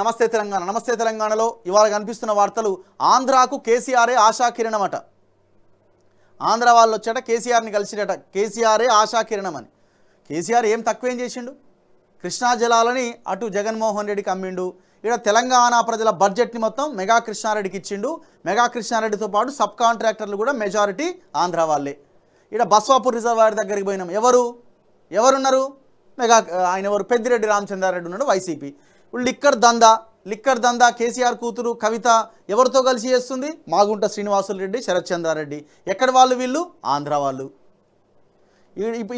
నమస్తే తెలంగాణ నమస్తే తెలంగాణలో ఇవాళ కనిపిస్తున్న వార్తలు ఆంధ్రాకు కేసీఆరే ఆశాకిరణమట ఆంధ్ర వాళ్ళు వచ్చాట కేసీఆర్ని కలిసిరట కేసీఆరే ఆశాకిరణం అని కేసీఆర్ ఏం తక్కువేం చేసిండు కృష్ణా జలాలని అటు జగన్మోహన్ రెడ్డికి అమ్మిండు ఇక్కడ తెలంగాణ ప్రజల బడ్జెట్ని మొత్తం మెగా కృష్ణారెడ్డికి ఇచ్చిండు మెగా కృష్ణారెడ్డితో పాటు సబ్ కాంట్రాక్టర్లు కూడా మెజారిటీ ఆంధ్ర వాళ్ళే ఇక్కడ బస్వాపూర్ రిజర్వాయర్ దగ్గరికి పోయినాం ఎవరు ఎవరున్నారు మెగా ఆయన ఎవరు పెద్దిరెడ్డి రామచంద్రారెడ్డి ఉన్నాడు వైసీపీ ఇప్పుడు లిక్కర్ దందా లిక్కర్ దందా కేసీఆర్ కూతురు కవిత ఎవరితో కలిసి చేస్తుంది మాగుంట శ్రీనివాసులు రెడ్డి చంద్రారెడ్డి ఎక్కడ వాళ్ళు వీళ్ళు ఆంధ్ర వాళ్ళు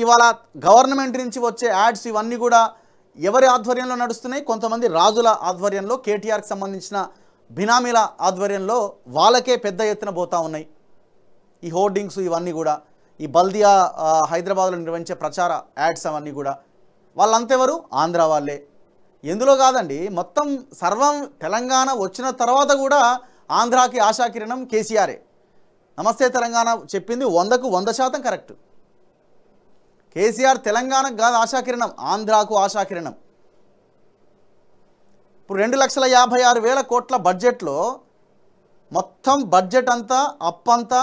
ఇవాళ గవర్నమెంట్ నుంచి వచ్చే యాడ్స్ ఇవన్నీ కూడా ఎవరి ఆధ్వర్యంలో నడుస్తున్నాయి కొంతమంది రాజుల ఆధ్వర్యంలో కేటీఆర్కి సంబంధించిన బినామీల ఆధ్వర్యంలో వాళ్ళకే పెద్ద ఎత్తున పోతూ ఉన్నాయి ఈ హోర్డింగ్స్ ఇవన్నీ కూడా ఈ బల్దియా హైదరాబాద్లో నిర్వహించే ప్రచార యాడ్స్ అవన్నీ కూడా వాళ్ళంతెవరు ఆంధ్ర వాళ్ళే ఎందులో కాదండి మొత్తం సర్వం తెలంగాణ వచ్చిన తర్వాత కూడా ఆంధ్రాకి ఆశాకిరణం కేసీఆరే నమస్తే తెలంగాణ చెప్పింది వందకు వంద శాతం కరెక్ట్ కేసీఆర్ తెలంగాణకు కాదు ఆశాకిరణం ఆంధ్రాకు ఆశాకిరణం ఇప్పుడు రెండు లక్షల యాభై ఆరు వేల కోట్ల బడ్జెట్లో మొత్తం బడ్జెట్ అంతా అప్పంతా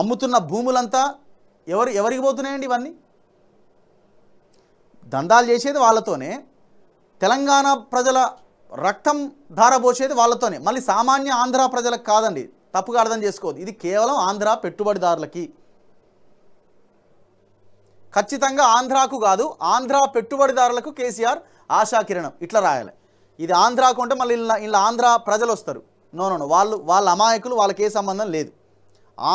అమ్ముతున్న భూములంతా ఎవరు ఎవరికి పోతున్నాయండి ఇవన్నీ దందాలు చేసేది వాళ్ళతోనే తెలంగాణ ప్రజల రక్తం ధారబోసేది వాళ్ళతోనే మళ్ళీ సామాన్య ఆంధ్ర ప్రజలకు కాదండి తప్పుగా అర్థం చేసుకోవద్దు ఇది కేవలం ఆంధ్ర పెట్టుబడిదారులకి ఖచ్చితంగా ఆంధ్రాకు కాదు ఆంధ్ర పెట్టుబడిదారులకు కేసీఆర్ ఆశాకిరణం ఇట్లా రాయాలి ఇది ఆంధ్రాకు అంటే మళ్ళీ ఇలా ఇలా ఆంధ్ర ప్రజలు వస్తారు నో నో వాళ్ళు వాళ్ళ అమాయకులు వాళ్ళకి ఏ సంబంధం లేదు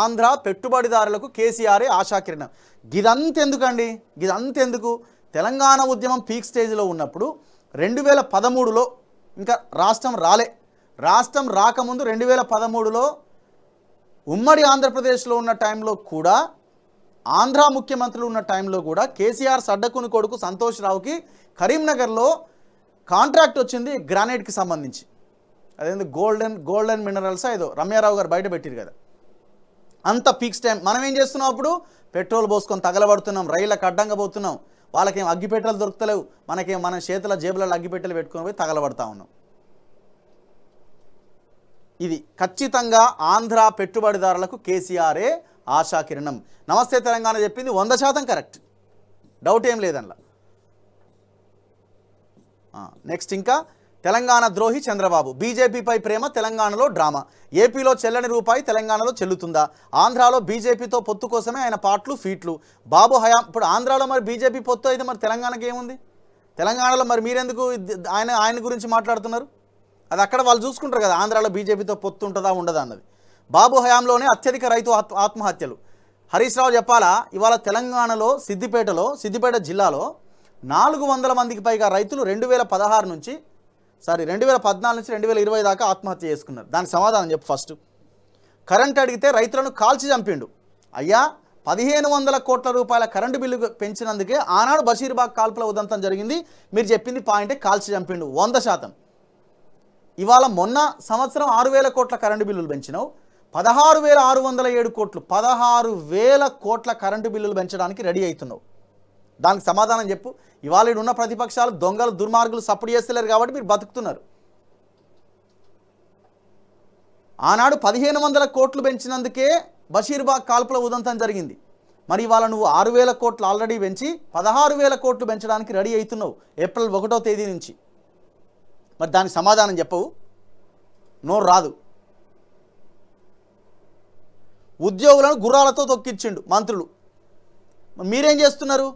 ఆంధ్ర పెట్టుబడిదారులకు కేసీఆరే ఆశాకిరణం గిదంతెందుకండి గిదంతెందుకు తెలంగాణ ఉద్యమం పీక్ స్టేజ్లో ఉన్నప్పుడు రెండు వేల పదమూడులో ఇంకా రాష్ట్రం రాలే రాష్ట్రం రాకముందు రెండు వేల పదమూడులో ఉమ్మడి ఆంధ్రప్రదేశ్లో ఉన్న టైంలో కూడా ఆంధ్ర ముఖ్యమంత్రులు ఉన్న టైంలో కూడా కేసీఆర్ సడ్డకుని కొడుకు సంతోష్ రావుకి కరీంనగర్లో కాంట్రాక్ట్ వచ్చింది గ్రానైట్కి సంబంధించి అదేంది గోల్డెన్ గోల్డెన్ మినరల్స్ ఏదో రమ్యారావు గారు బయట పెట్టిరు కదా అంత పీక్స్ టైం మనం ఏం చేస్తున్నాం అప్పుడు పెట్రోల్ పోసుకొని తగలబడుతున్నాం రైళ్ళకు అడ్డంగా పోతున్నాం వాళ్ళకేం అగ్గిపెట్టెలు దొరుకుతలేవు మనకేం మన చేతుల జేబులలో అగ్గిపెట్టెలు పెట్టుకొని పోయి తగలబడతా ఉన్నాం ఇది ఖచ్చితంగా ఆంధ్ర పెట్టుబడిదారులకు కేసీఆరే ఆశాకిరణం నమస్తే తెలంగాణ చెప్పింది వంద శాతం కరెక్ట్ డౌట్ ఏం లేదనలా నెక్స్ట్ ఇంకా తెలంగాణ ద్రోహి చంద్రబాబు బీజేపీపై ప్రేమ తెలంగాణలో డ్రామా ఏపీలో చెల్లని రూపాయి తెలంగాణలో చెల్లుతుందా ఆంధ్రాలో బీజేపీతో పొత్తు కోసమే ఆయన పాటలు ఫీట్లు బాబు హయా ఇప్పుడు ఆంధ్రాలో మరి బీజేపీ పొత్తు అయితే మరి తెలంగాణకి ఏముంది తెలంగాణలో మరి మీరెందుకు ఆయన ఆయన గురించి మాట్లాడుతున్నారు అది అక్కడ వాళ్ళు చూసుకుంటారు కదా ఆంధ్రాలో బీజేపీతో పొత్తు ఉంటుందా ఉండదా అన్నది బాబు హయాంలోనే అత్యధిక రైతు ఆత్మహత్యలు హరీష్ రావు చెప్పాలా ఇవాళ తెలంగాణలో సిద్దిపేటలో సిద్దిపేట జిల్లాలో నాలుగు వందల మందికి పైగా రైతులు రెండు వేల పదహారు నుంచి సారీ రెండు వేల పద్నాలుగు నుంచి రెండు వేల ఇరవై దాకా ఆత్మహత్య చేసుకున్నారు దానికి సమాధానం చెప్పు ఫస్ట్ కరెంట్ అడిగితే రైతులను కాల్చి చంపిండు అయ్యా పదిహేను వందల కోట్ల రూపాయల కరెంటు బిల్లు పెంచినందుకే ఆనాడు బషీర్బాగ్ కాల్పుల ఉదంతం జరిగింది మీరు చెప్పింది పాయింటే కాల్చి చంపిండు వంద శాతం ఇవాళ మొన్న సంవత్సరం ఆరు వేల కోట్ల కరెంటు బిల్లులు పెంచినావు పదహారు వేల ఆరు వందల ఏడు కోట్లు పదహారు వేల కోట్ల కరెంటు బిల్లులు పెంచడానికి రెడీ అవుతున్నావు దానికి సమాధానం చెప్పు ఇవాళ ఉన్న ప్రతిపక్షాలు దొంగలు దుర్మార్గులు సపోర్ట్ చేస్తలేరు కాబట్టి మీరు బతుకుతున్నారు ఆనాడు పదిహేను వందల కోట్లు పెంచినందుకే బషీర్బాగ్ కాల్పుల ఉదంతం జరిగింది మరి ఇవాళ నువ్వు ఆరు వేల కోట్లు ఆల్రెడీ పెంచి పదహారు వేల కోట్లు పెంచడానికి రెడీ అవుతున్నావు ఏప్రిల్ ఒకటో తేదీ నుంచి మరి దానికి సమాధానం చెప్పవు నోరు రాదు ఉద్యోగులను గుర్రాలతో తొక్కించిండు మంత్రులు మీరేం చేస్తున్నారు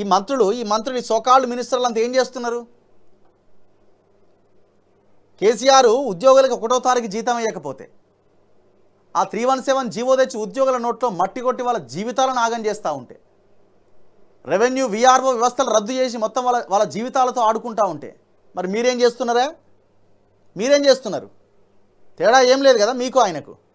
ఈ మంత్రులు ఈ మంత్రులు సోకాళ్ళు మినిస్టర్లు అంతా ఏం చేస్తున్నారు కేసీఆర్ ఉద్యోగులకు ఒకటో తారీఖు జీతం అయ్యకపోతే ఆ త్రీ వన్ సెవెన్ జీవో తెచ్చి ఉద్యోగుల నోట్లో మట్టి కొట్టి వాళ్ళ జీవితాలను ఆగం చేస్తూ ఉంటే రెవెన్యూ విఆర్ఓ వ్యవస్థలు రద్దు చేసి మొత్తం వాళ్ళ వాళ్ళ జీవితాలతో ఆడుకుంటూ ఉంటే మరి మీరేం చేస్తున్నారా మీరేం చేస్తున్నారు తేడా ఏం లేదు కదా మీకు ఆయనకు